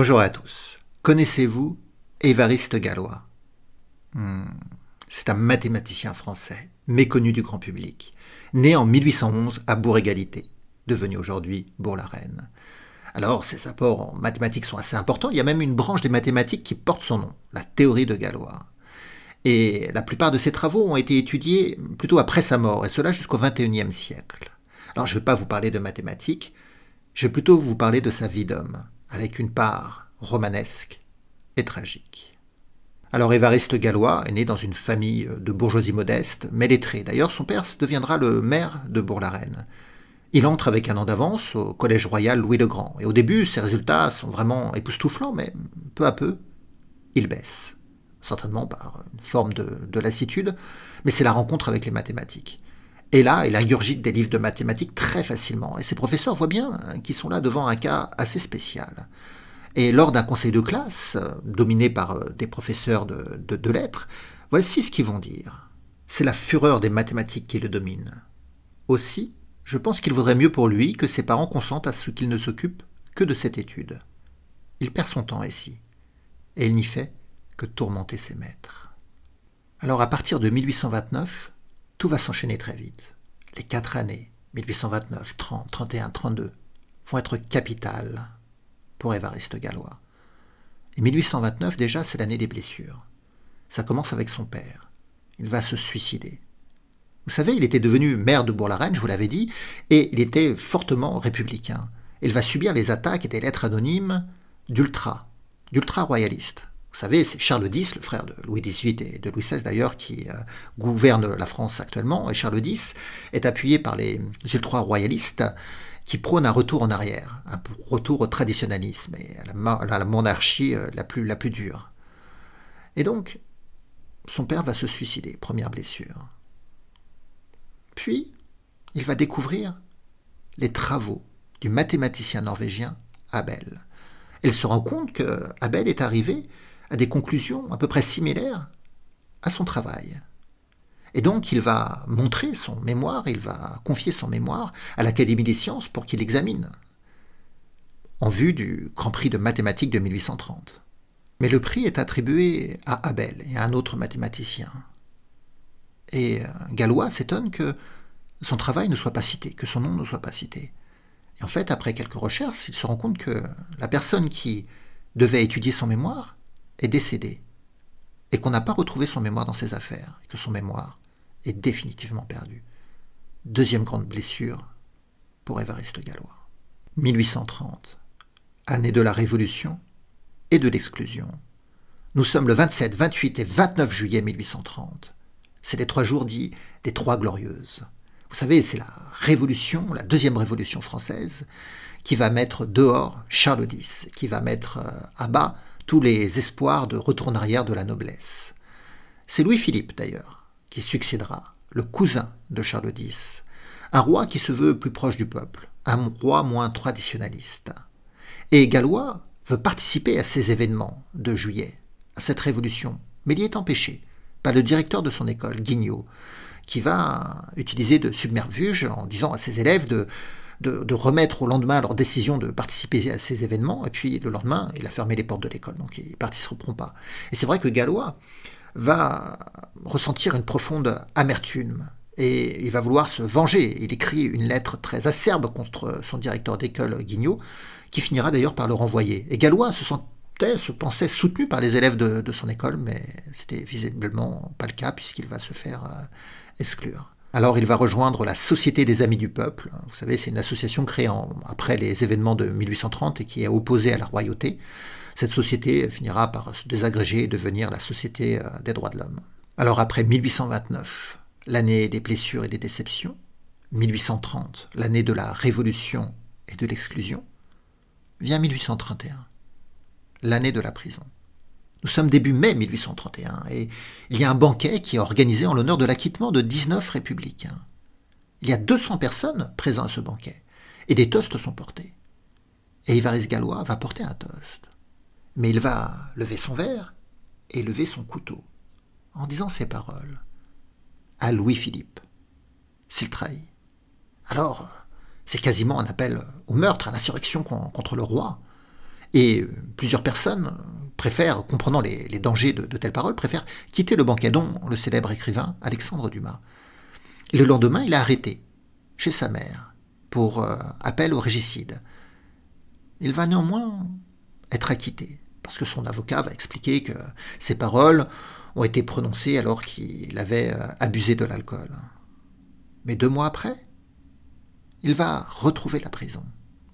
Bonjour à tous. Connaissez-vous Évariste Galois hmm, C'est un mathématicien français, méconnu du grand public, né en 1811 à Bourg-Égalité, devenu aujourd'hui Bourg-la-Reine. Alors, ses apports en mathématiques sont assez importants, il y a même une branche des mathématiques qui porte son nom, la théorie de Galois. Et la plupart de ses travaux ont été étudiés plutôt après sa mort, et cela jusqu'au 21e siècle. Alors, je ne vais pas vous parler de mathématiques, je vais plutôt vous parler de sa vie d'homme avec une part romanesque et tragique. Alors Évariste Gallois est né dans une famille de bourgeoisie modeste, mais lettrée. D'ailleurs, son père deviendra le maire de Bourg-la-Reine. Il entre avec un an d'avance au Collège royal Louis le Grand. Et au début, ses résultats sont vraiment époustouflants, mais peu à peu, il baisse. Certainement par une forme de lassitude, mais c'est la rencontre avec les mathématiques. Et là il agurgite des livres de mathématiques très facilement. Et ses professeurs voient bien hein, qu'ils sont là devant un cas assez spécial. Et lors d'un conseil de classe, euh, dominé par euh, des professeurs de, de lettres, voici ce qu'ils vont dire. C'est la fureur des mathématiques qui le domine. Aussi, je pense qu'il vaudrait mieux pour lui que ses parents consentent à ce qu'il ne s'occupe que de cette étude. Il perd son temps ici, et il n'y fait que tourmenter ses maîtres. Alors à partir de 1829, tout va s'enchaîner très vite. Les quatre années, 1829, 30, 31, 32, vont être capitales pour Évariste Gallois. Et 1829, déjà, c'est l'année des blessures. Ça commence avec son père. Il va se suicider. Vous savez, il était devenu maire de Bourg-la-Reine, je vous l'avais dit, et il était fortement républicain. Il va subir les attaques et des lettres anonymes d'ultra, d'ultra-royalistes. Vous savez, c'est Charles X, le frère de Louis XVIII et de Louis XVI d'ailleurs, qui euh, gouverne la France actuellement. Et Charles X est appuyé par les ultra-royalistes qui prônent un retour en arrière, un retour au traditionnalisme et à la, monarchie euh, la plus, la plus dure. Et donc, son père va se suicider, première blessure. Puis, il va découvrir les travaux du mathématicien norvégien Abel. Elle se rend compte que Abel est arrivé à des conclusions à peu près similaires à son travail. Et donc il va montrer son mémoire, il va confier son mémoire à l'Académie des sciences pour qu'il l'examine, en vue du Grand Prix de mathématiques de 1830. Mais le prix est attribué à Abel et à un autre mathématicien. Et euh, Galois s'étonne que son travail ne soit pas cité, que son nom ne soit pas cité. Et en fait, après quelques recherches, il se rend compte que la personne qui devait étudier son mémoire est décédé et qu'on n'a pas retrouvé son mémoire dans ses affaires, et que son mémoire est définitivement perdu. Deuxième grande blessure pour Évariste Gallois. 1830, année de la Révolution et de l'exclusion. Nous sommes le 27, 28 et 29 juillet 1830. C'est les trois jours dits des Trois Glorieuses. Vous savez, c'est la Révolution, la deuxième Révolution française, qui va mettre dehors Charles X, qui va mettre euh, à bas tous les espoirs de retour en arrière de la noblesse. C'est Louis-Philippe d'ailleurs qui succédera, le cousin de Charles X, un roi qui se veut plus proche du peuple, un roi moins traditionnaliste. Et Galois veut participer à ces événements de juillet, à cette révolution, mais il y est empêché par le directeur de son école, Guignot, qui va utiliser de submerfuge en disant à ses élèves de de, remettre au lendemain leur décision de participer à ces événements. Et puis le lendemain, il a fermé les portes de l'école, donc ils ne participeront pas. Et c'est vrai que Gallois va ressentir une profonde amertume et il va vouloir se venger. Il écrit une lettre très acerbe contre son directeur d'école, Guignot, qui finira d'ailleurs par le renvoyer. Et Gallois se sentait, se pensait soutenu par les élèves de, de son école, mais c'était visiblement pas le cas puisqu'il va se faire euh, exclure. Alors il va rejoindre la Société des Amis du Peuple. Vous savez, c'est une association créée après les événements de 1830 et qui est opposée à la royauté. Cette société finira par se désagréger et devenir la Société euh, des droits de l'homme. Alors après 1829, l'année des blessures et des déceptions, 1830, l'année de la Révolution et de l'exclusion, vient 1831, l'année de la prison. Nous sommes début mai 1831 et il y a un banquet qui est organisé en l'honneur de l'acquittement de 19 républicains. Il y a 200 personnes présentes à ce banquet et des toasts sont portés. Et Ivaris Gallois va porter un toast. Mais il va lever son verre et lever son couteau en disant ces paroles à Louis-Philippe s'il trahit. Alors, c'est quasiment un appel au meurtre, à l'insurrection contre le roi. Et plusieurs personnes préfère, comprenant les, dangers de, telles paroles, préfère quitter le banquet dont le célèbre écrivain Alexandre Dumas. le lendemain, il est arrêté, chez sa mère, pour euh, appel au régicide. Il va néanmoins être acquitté, parce que son avocat va expliquer que ses paroles ont été prononcées alors qu'il avait euh, abusé de l'alcool. Mais deux mois après, il va retrouver la prison.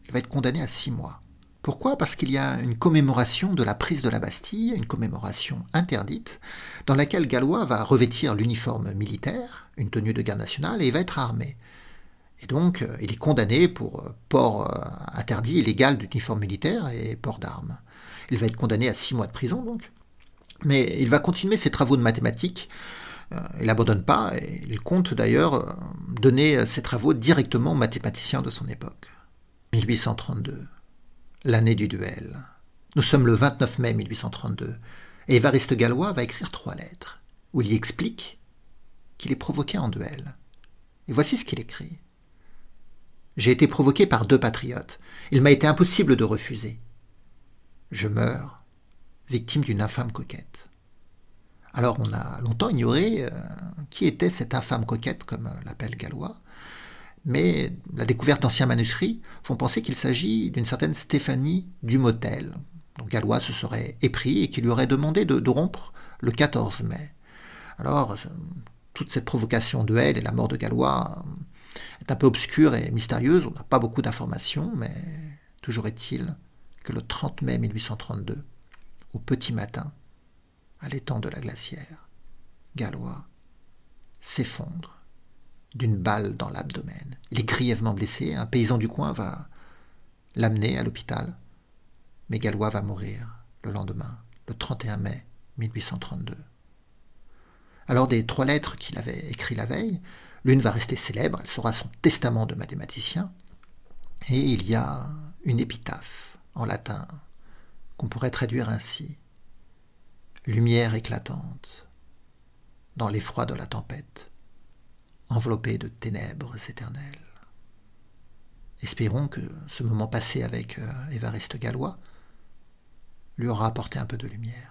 Il va être condamné à six mois. Pourquoi Parce qu'il y a une commémoration de la prise de la Bastille, une commémoration interdite, dans laquelle Gallois va revêtir l'uniforme militaire, une tenue de garde nationale, et il va être armé. Et donc, euh, il est condamné pour euh, port euh, interdit, illégal d'uniforme militaire et port d'armes. Il va être condamné à six mois de prison, donc. Mais il va continuer ses travaux de mathématiques. Il n'abandonne pas et il compte d'ailleurs donner ses travaux directement aux mathématiciens de son époque. 1832 l'année du duel. Nous sommes le 29 mai 1832, et Évariste Gallois va écrire trois lettres, où il y explique qu'il est provoqué en duel. Et voici ce qu'il écrit. J'ai été provoqué par deux patriotes. Il m'a été impossible de refuser. Je meurs, victime d'une infâme coquette. Alors on a longtemps ignoré euh, qui était cette infâme coquette, comme l'appelle Gallois mais la découverte d'anciens manuscrits font penser qu'il s'agit d'une certaine Stéphanie Dumotel, dont Galois se serait épris et qui lui aurait demandé de, de rompre le 14 mai. Alors, euh, toute cette provocation de elle et la mort de Galois euh, est un peu obscure et mystérieuse, on n'a pas beaucoup d'informations, mais toujours est-il que le 30 mai 1832, au petit matin, à l'étang de la glacière, Galois s'effondre d'une balle dans l'abdomen. Il est grièvement blessé, un paysan du coin va l'amener à l'hôpital, mais Galois va mourir le lendemain, le 31 mai 1832. Alors des trois lettres qu'il avait écrites la veille, l'une va rester célèbre, elle sera son testament de mathématicien, et il y a une épitaphe en latin qu'on pourrait traduire ainsi. Lumière éclatante dans l'effroi de la tempête enveloppé de ténèbres éternelles. Espérons que ce moment passé avec euh, Évariste Gallois lui aura apporté un peu de lumière.